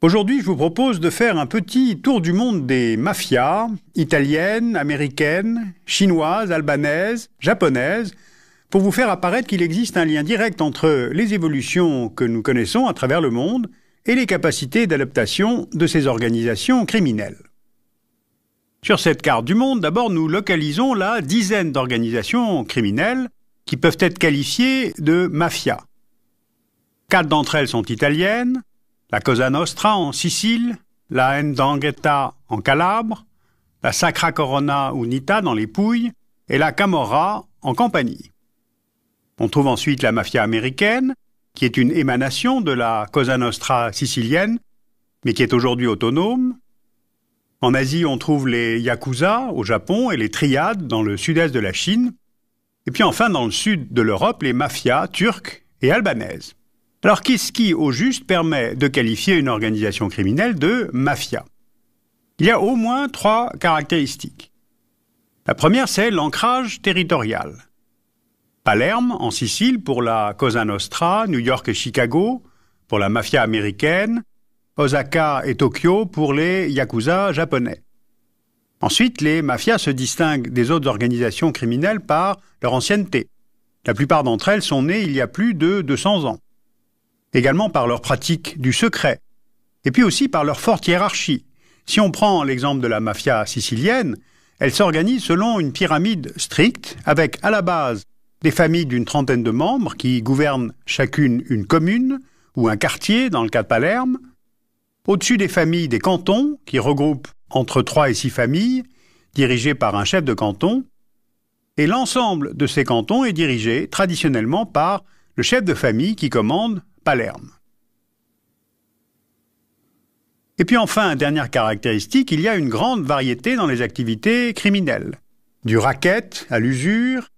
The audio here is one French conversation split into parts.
Aujourd'hui, je vous propose de faire un petit tour du monde des mafias italiennes, américaines, chinoises, albanaises, japonaises, pour vous faire apparaître qu'il existe un lien direct entre les évolutions que nous connaissons à travers le monde et les capacités d'adaptation de ces organisations criminelles. Sur cette carte du monde, d'abord, nous localisons la dizaine d'organisations criminelles qui peuvent être qualifiées de mafias. Quatre d'entre elles sont italiennes, la Cosa Nostra en Sicile, la Ndangheta en Calabre, la Sacra Corona Unita dans les Pouilles et la Camorra en Campanie. On trouve ensuite la mafia américaine, qui est une émanation de la Cosa Nostra sicilienne, mais qui est aujourd'hui autonome. En Asie, on trouve les Yakuza au Japon et les Triades dans le sud-est de la Chine. Et puis enfin, dans le sud de l'Europe, les mafias turques et albanaises. Alors qu'est-ce qui, au juste, permet de qualifier une organisation criminelle de mafia Il y a au moins trois caractéristiques. La première, c'est l'ancrage territorial. Palerme, en Sicile, pour la Cosa Nostra, New York et Chicago, pour la mafia américaine, Osaka et Tokyo pour les yakuza japonais. Ensuite, les mafias se distinguent des autres organisations criminelles par leur ancienneté. La plupart d'entre elles sont nées il y a plus de 200 ans également par leur pratique du secret, et puis aussi par leur forte hiérarchie. Si on prend l'exemple de la mafia sicilienne, elle s'organise selon une pyramide stricte, avec à la base des familles d'une trentaine de membres qui gouvernent chacune une commune ou un quartier, dans le cas de Palerme, au-dessus des familles des cantons, qui regroupent entre trois et six familles, dirigées par un chef de canton, et l'ensemble de ces cantons est dirigé traditionnellement par le chef de famille qui commande et puis enfin, dernière caractéristique, il y a une grande variété dans les activités criminelles. Du racket à l'usure,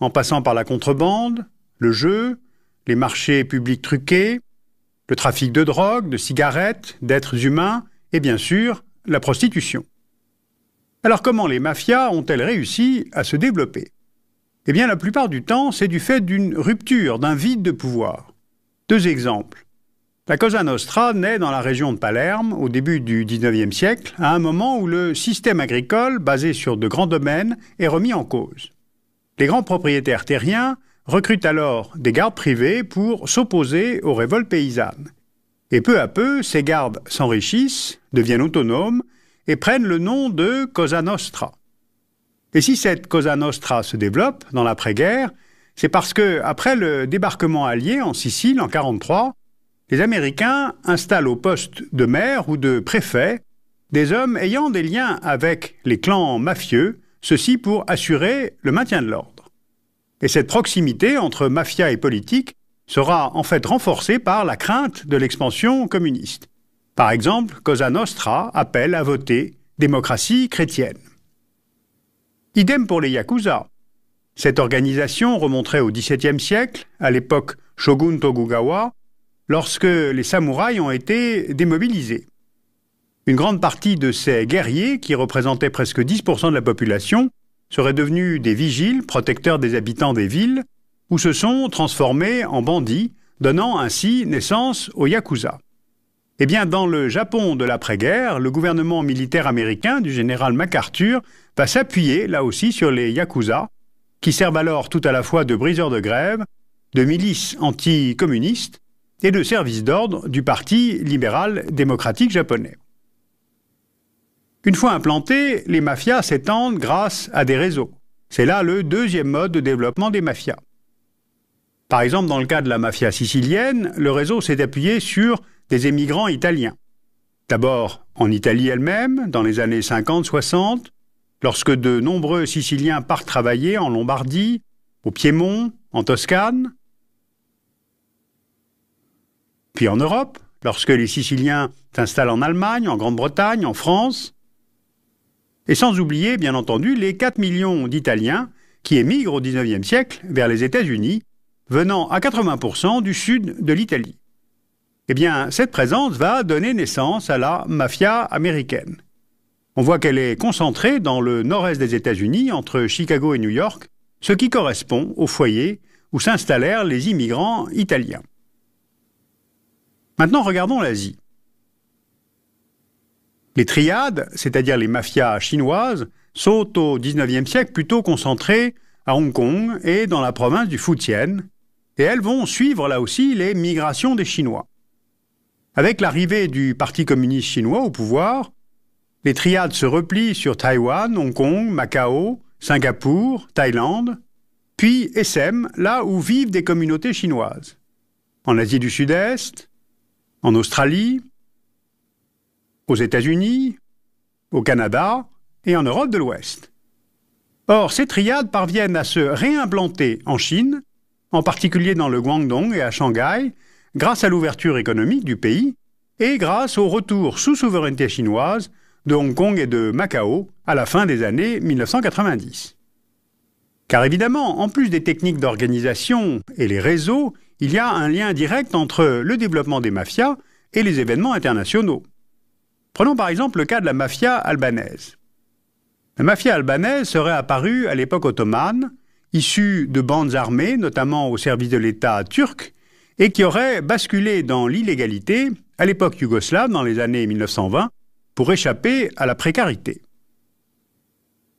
en passant par la contrebande, le jeu, les marchés publics truqués, le trafic de drogue, de cigarettes, d'êtres humains et bien sûr la prostitution. Alors comment les mafias ont-elles réussi à se développer Eh bien la plupart du temps c'est du fait d'une rupture, d'un vide de pouvoir. Deux exemples. La Cosa Nostra naît dans la région de Palerme au début du XIXe siècle, à un moment où le système agricole, basé sur de grands domaines, est remis en cause. Les grands propriétaires terriens recrutent alors des gardes privés pour s'opposer aux révoltes paysannes. Et peu à peu, ces gardes s'enrichissent, deviennent autonomes et prennent le nom de Cosa Nostra. Et si cette Cosa Nostra se développe dans l'après-guerre, c'est parce que, après le débarquement allié en Sicile en 1943, les Américains installent au poste de maire ou de préfet des hommes ayant des liens avec les clans mafieux, ceci pour assurer le maintien de l'ordre. Et cette proximité entre mafia et politique sera en fait renforcée par la crainte de l'expansion communiste. Par exemple, Cosa Nostra appelle à voter démocratie chrétienne. Idem pour les Yakuza. Cette organisation remonterait au XVIIe siècle, à l'époque shogun Togugawa, lorsque les samouraïs ont été démobilisés. Une grande partie de ces guerriers, qui représentaient presque 10% de la population, seraient devenus des vigiles, protecteurs des habitants des villes, ou se sont transformés en bandits, donnant ainsi naissance aux Yakuza. Eh bien, dans le Japon de l'après-guerre, le gouvernement militaire américain du général MacArthur va s'appuyer là aussi sur les Yakuza qui servent alors tout à la fois de briseurs de grève, de milices anticommunistes et de services d'ordre du Parti libéral démocratique japonais. Une fois implantées, les mafias s'étendent grâce à des réseaux. C'est là le deuxième mode de développement des mafias. Par exemple, dans le cas de la mafia sicilienne, le réseau s'est appuyé sur des émigrants italiens. D'abord en Italie elle-même, dans les années 50-60, lorsque de nombreux Siciliens partent travailler en Lombardie, au Piémont, en Toscane, puis en Europe, lorsque les Siciliens s'installent en Allemagne, en Grande-Bretagne, en France, et sans oublier, bien entendu, les 4 millions d'Italiens qui émigrent au XIXe siècle vers les États-Unis, venant à 80% du sud de l'Italie. Eh bien, cette présence va donner naissance à la mafia américaine. On voit qu'elle est concentrée dans le nord-est des États-Unis, entre Chicago et New York, ce qui correspond au foyer où s'installèrent les immigrants italiens. Maintenant, regardons l'Asie. Les triades, c'est-à-dire les mafias chinoises, sont au XIXe siècle plutôt concentrées à Hong Kong et dans la province du Fujian, et elles vont suivre là aussi les migrations des Chinois. Avec l'arrivée du Parti communiste chinois au pouvoir, les triades se replient sur Taïwan, Hong Kong, Macao, Singapour, Thaïlande, puis SM, là où vivent des communautés chinoises. En Asie du Sud-Est, en Australie, aux États-Unis, au Canada et en Europe de l'Ouest. Or, ces triades parviennent à se réimplanter en Chine, en particulier dans le Guangdong et à Shanghai, grâce à l'ouverture économique du pays et grâce au retour sous souveraineté chinoise de Hong Kong et de Macao à la fin des années 1990. Car évidemment, en plus des techniques d'organisation et les réseaux, il y a un lien direct entre le développement des mafias et les événements internationaux. Prenons par exemple le cas de la mafia albanaise. La mafia albanaise serait apparue à l'époque ottomane, issue de bandes armées, notamment au service de l'État turc, et qui aurait basculé dans l'illégalité à l'époque yougoslave dans les années 1920 pour échapper à la précarité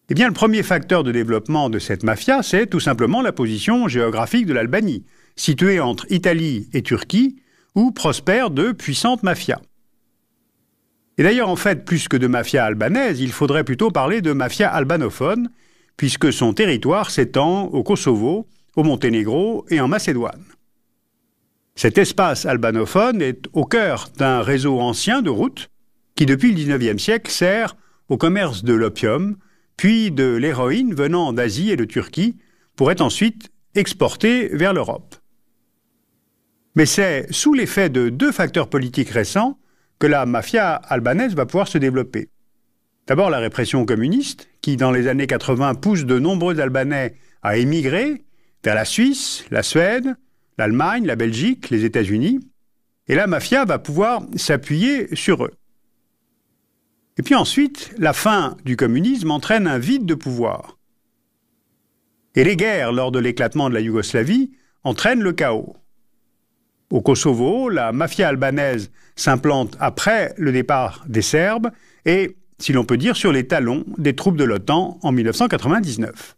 Eh bien, le premier facteur de développement de cette mafia, c'est tout simplement la position géographique de l'Albanie, située entre Italie et Turquie, où prospèrent de puissantes mafias. Et d'ailleurs, en fait, plus que de mafia albanaise, il faudrait plutôt parler de mafia albanophone, puisque son territoire s'étend au Kosovo, au Monténégro et en Macédoine. Cet espace albanophone est au cœur d'un réseau ancien de routes qui depuis le XIXe siècle sert au commerce de l'opium, puis de l'héroïne venant d'Asie et de Turquie, pour être ensuite exportée vers l'Europe. Mais c'est sous l'effet de deux facteurs politiques récents que la mafia albanaise va pouvoir se développer. D'abord la répression communiste, qui dans les années 80 pousse de nombreux Albanais à émigrer vers la Suisse, la Suède, l'Allemagne, la Belgique, les États-Unis, et la mafia va pouvoir s'appuyer sur eux. Et puis ensuite, la fin du communisme entraîne un vide de pouvoir. Et les guerres lors de l'éclatement de la Yougoslavie entraînent le chaos. Au Kosovo, la mafia albanaise s'implante après le départ des Serbes et, si l'on peut dire, sur les talons des troupes de l'OTAN en 1999.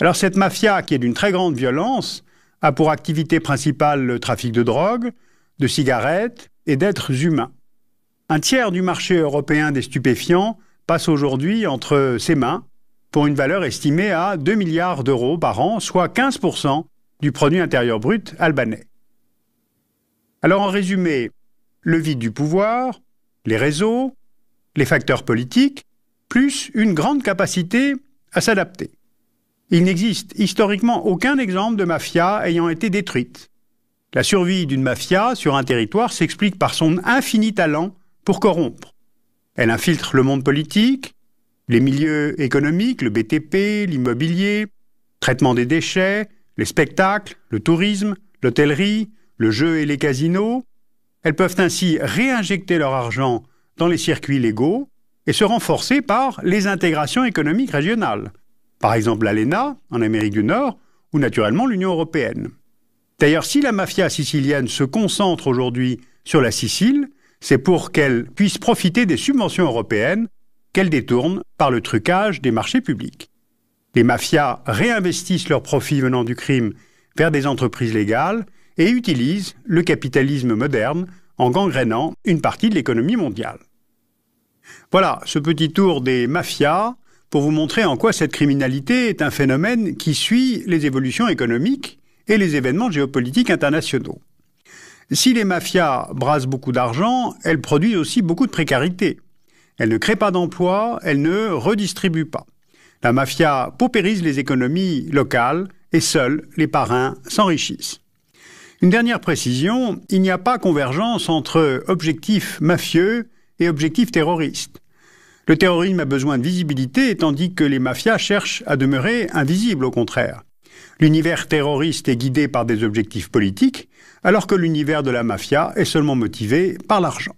Alors cette mafia, qui est d'une très grande violence, a pour activité principale le trafic de drogue, de cigarettes et d'êtres humains. Un tiers du marché européen des stupéfiants passe aujourd'hui entre ses mains pour une valeur estimée à 2 milliards d'euros par an, soit 15% du produit intérieur brut albanais. Alors en résumé, le vide du pouvoir, les réseaux, les facteurs politiques, plus une grande capacité à s'adapter. Il n'existe historiquement aucun exemple de mafia ayant été détruite. La survie d'une mafia sur un territoire s'explique par son infini talent pour corrompre. Elle infiltre le monde politique, les milieux économiques, le BTP, l'immobilier, traitement des déchets, les spectacles, le tourisme, l'hôtellerie, le jeu et les casinos. Elles peuvent ainsi réinjecter leur argent dans les circuits légaux et se renforcer par les intégrations économiques régionales. Par exemple l'ALENA en Amérique du Nord ou naturellement l'Union européenne. D'ailleurs, si la mafia sicilienne se concentre aujourd'hui sur la Sicile, c'est pour qu'elles puissent profiter des subventions européennes qu'elles détournent par le trucage des marchés publics. Les mafias réinvestissent leurs profits venant du crime vers des entreprises légales et utilisent le capitalisme moderne en gangrénant une partie de l'économie mondiale. Voilà ce petit tour des mafias pour vous montrer en quoi cette criminalité est un phénomène qui suit les évolutions économiques et les événements géopolitiques internationaux si les mafias brassent beaucoup d'argent, elles produisent aussi beaucoup de précarité. Elles ne créent pas d'emplois, elles ne redistribuent pas. La mafia paupérise les économies locales et seuls les parrains s'enrichissent. Une dernière précision, il n'y a pas convergence entre objectifs mafieux et objectifs terroristes. Le terrorisme a besoin de visibilité, tandis que les mafias cherchent à demeurer invisibles au contraire. L'univers terroriste est guidé par des objectifs politiques, alors que l'univers de la mafia est seulement motivé par l'argent.